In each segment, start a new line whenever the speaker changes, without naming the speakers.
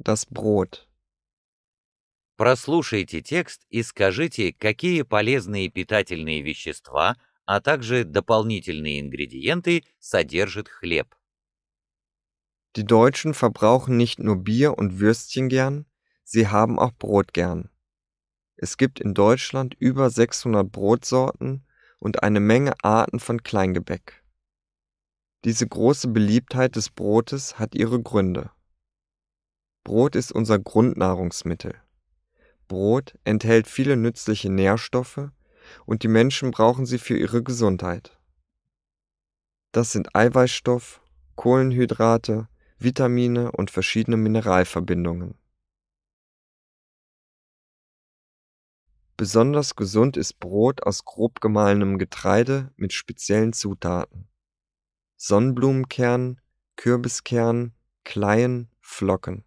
das Brot. Прослушайте текст и скажите, какие
полезные питательные вещества, а также дополнительные ингредиенты содержит хлеб. Die Deutschen verbrauchen nicht nur Bier und Würstchen gern, sie haben auch Brot gern. Es gibt in Deutschland über 600 Brotsorten und eine Menge Arten von Kleingebäck. Diese große Beliebtheit des Brotes hat ihre Gründe. Brot ist unser Grundnahrungsmittel. Brot enthält viele nützliche Nährstoffe und die Menschen brauchen sie für ihre Gesundheit. Das sind Eiweißstoff, Kohlenhydrate, Vitamine und verschiedene Mineralverbindungen. Besonders gesund ist Brot aus grob gemahlenem Getreide mit speziellen Zutaten. Sonnenblumenkernen, Kürbiskernen, Kleien, Flocken.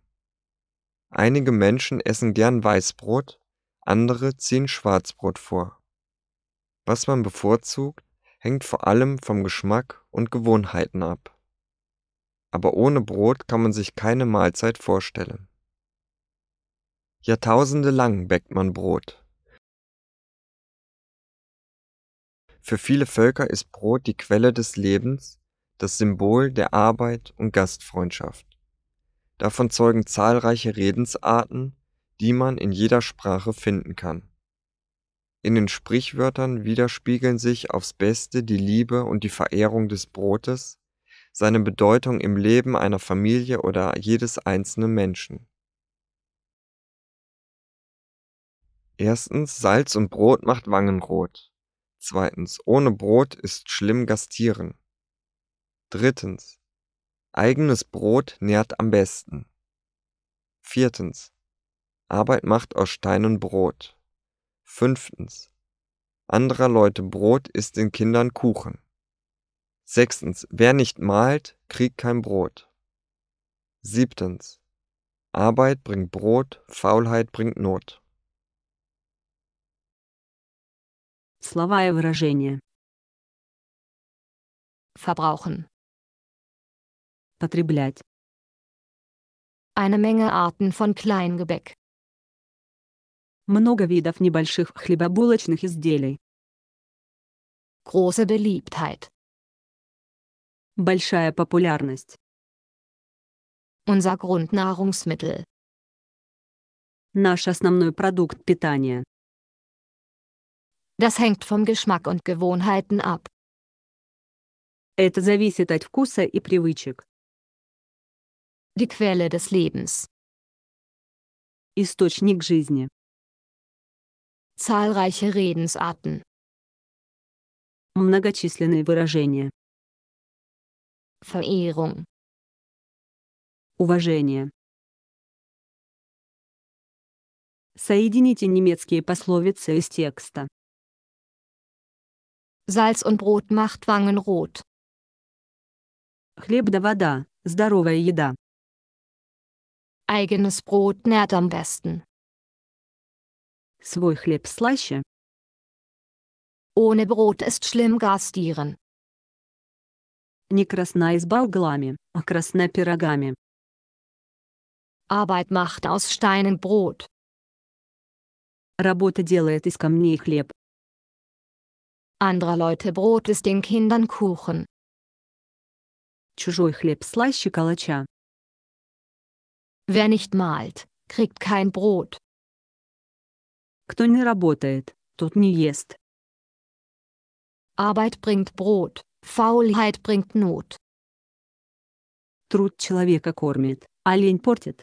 Einige Menschen essen gern Weißbrot, andere ziehen Schwarzbrot vor. Was man bevorzugt, hängt vor allem vom Geschmack und Gewohnheiten ab. Aber ohne Brot kann man sich keine Mahlzeit vorstellen. Jahrtausende lang bäckt man Brot. Für viele Völker ist Brot die Quelle des Lebens, das Symbol der Arbeit und Gastfreundschaft. Davon zeugen zahlreiche Redensarten, die man in jeder Sprache finden kann. In den Sprichwörtern widerspiegeln sich aufs Beste die Liebe und die Verehrung des Brotes, seine Bedeutung im Leben einer Familie oder jedes einzelnen Menschen. Erstens, Salz und Brot macht Wangen rot. Zweitens, ohne Brot ist schlimm gastieren. Drittens, Eigenes Brot nährt am besten. Viertens. Arbeit macht aus Steinen Brot. Fünftens. Anderer Leute Brot ist den Kindern Kuchen. Sechstens. Wer nicht malt, kriegt kein Brot. Siebtens. Arbeit bringt Brot, Faulheit bringt Not.
Слова и выражения. Verbrauchen. потреблять. Eine Menge Arten von Kleingebäck. Много видов небольших хлебобулочных изделий. Große Beliebtheit. Большая популярность. Unser Grundnahrungsmittel. Наш основной продукт питания. Das hängt vom Geschmack und Gewohnheiten ab. Это зависит от вкуса и привычек die Quelle des Lebens. Источник жизни. Zahlreiche Redensarten. Многочисленные выражения. Verehrung. Уважение. Соедините немецкие пословицы из текста. Salz und Brot macht Wangen rot. Хлеб да вода, здоровая еда. eigenes Brot nährt am besten. Свой хлеб слаще. Ohne Brot ist schlimm gastieren.
Не красна изба углами, а красна пирогами. Arbeit macht aus Steinen Brot. Работа делает из камней хлеб.
Andere Leute Brot ist den Kindern Kuchen. Чужой хлеб слаще калача. Wer nicht malt, kriegt kein Brot.
Кто не работает, тот не ест.
Arbeit bringt Brot, Faulheit bringt Not.
Труд человека кормит,
а лень портит.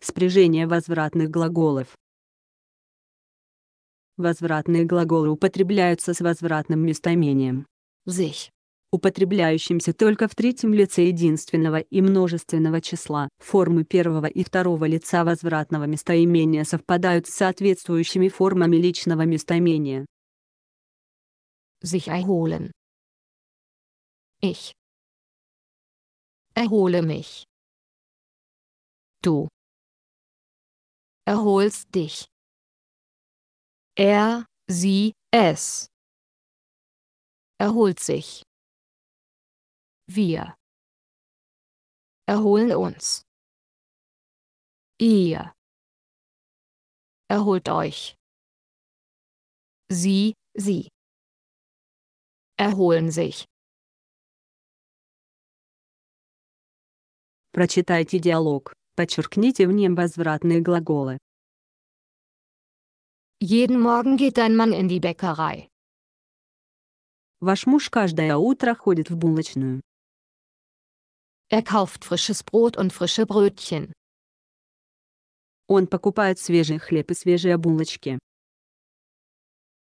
Спряжение возвратных глаголов.
Возвратные глаголы употребляются с возвратным местоимением. Sich употребляющимся только в третьем лице единственного и множественного числа. Формы первого и второго лица возвратного местоимения совпадают с соответствующими формами личного местоимения. Sich
erholen. Ich. Erhole mich. Du. Erholst dich. Er, sie, es. Erholt sich. Wir erholen uns. Ihr erholt euch. Sie, sie erholen sich. Прочитайте диалог. Подчеркните в нем возвратные глаголы. Jeden Morgen geht ein Mann in die Bäckerei. Ваш муж каждое утро ходит в булочную. Er kauft frisches Brot und frische Brötchen. Он покупает свежий хлеб
и свежие булочки.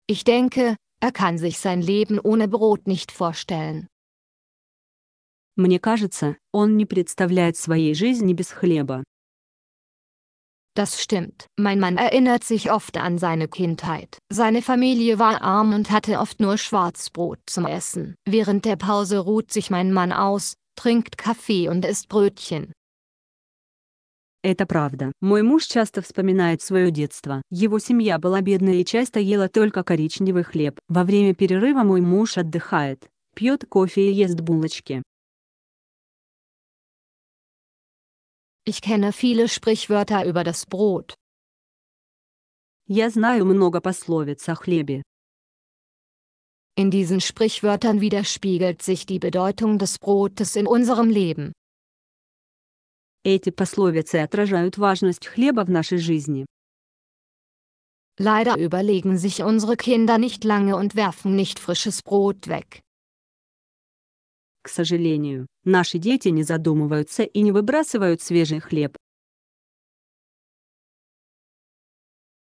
Ich denke, er kann sich sein Leben ohne Brot nicht vorstellen.
Мне кажется, он не представляет своей жизни без хлеба.
Das stimmt. Mein Mann erinnert sich oft an seine Kindheit. Seine Familie war arm und hatte oft nur Schwarzbrot zum Essen. Während der Pause ruht sich mein Mann aus, trinkt Kaffee und isst
Brötchen. Это правда. Мой муж часто вспоминает свое детство. Его семья была бедной и часто ела только коричневый хлеб. Во время перерыва мой муж отдыхает, пьет кофе и ест булочки.
Ich kenne viele Sprichwörter über das Brot.
Я знаю много пословиц о хлебе.
In diesen Sprichwörtern widerspiegelt sich die Bedeutung des Brotes in unserem Leben.
Эти пословицы отражают важность хлеба в нашей жизни.
Leider überlegen sich unsere Kinder nicht lange und werfen nicht frisches Brot weg.
К сожалению, наши дети не задумываются
и не выбрасывают свежий хлеб.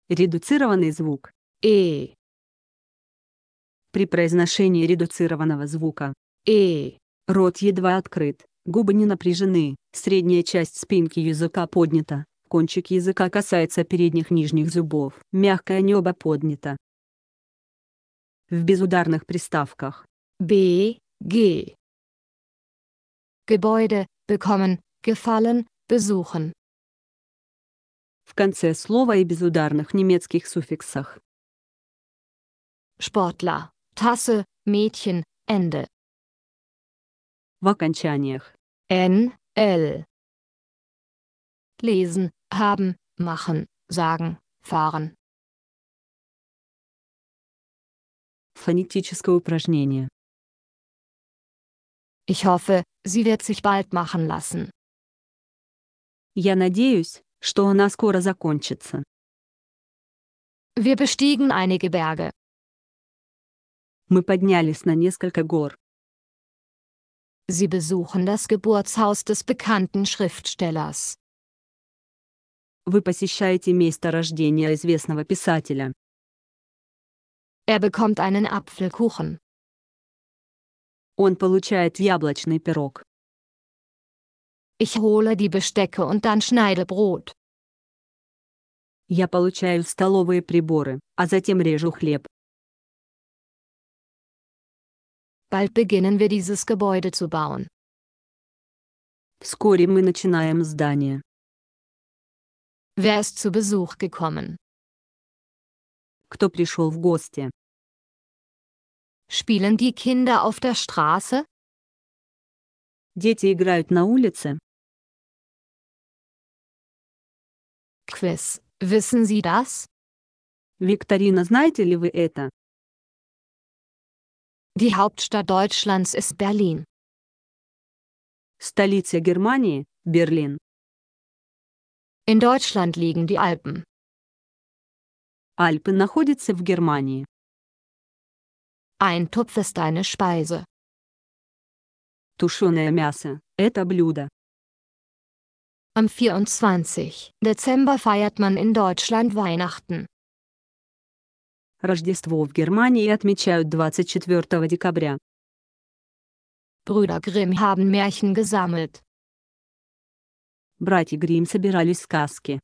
Редуцированный звук. Э. При произношении редуцированного звука «эй» рот едва открыт, губы не напряжены, средняя часть спинки языка поднята, кончик языка касается передних нижних зубов, мягкое небо поднято. В безударных
приставках «б», «г» Gebäude, bekommen, gefallen, besuchen.
В конце слова и безударных
немецких суффиксах. Sportler. Tasse, Mädchen, Ende. В окончаниях. N, L. Lesen, haben, machen, sagen, fahren. Фонетическое упражнение. Ich hoffe, sie wird sich bald machen lassen. Я надеюсь, что она скоро закончится. Wir bestiegen einige Berge.
Мы поднялись на несколько гор.
Sie besuchen das Geburtshaus des bekannten Schriftstellers. Вы посещаете место рождения известного писателя. Er bekommt einen Apfelkuchen. Он получает яблочный пирог. Ich hole die Bestecke und dann schneide Brot. Я получаю столовые приборы, а затем режу хлеб. Bald beginnen wir dieses Gebäude zu bauen. Вскоре мы начинаем здание. Wer ist zu Besuch gekommen? Кто пришел в гости? Spielen die Kinder auf der Straße? Дети играют на улице. Quiz. Wissen Sie das? Викторина, знаете ли вы это? Die Hauptstadt Deutschlands ist Berlin. Столица Германии – Берлин. In Deutschland liegen die Alpen. Alpen находятся в Германии. Ein Tupf ist eine Speise. Тушеное мясо – это блюдо. Am 24. Dezember feiert man in Deutschland Weihnachten.
Рождество в Германии отмечают 24
декабря. Brüder Grimm haben Märchen gesammelt. Братья Грим собирали сказки.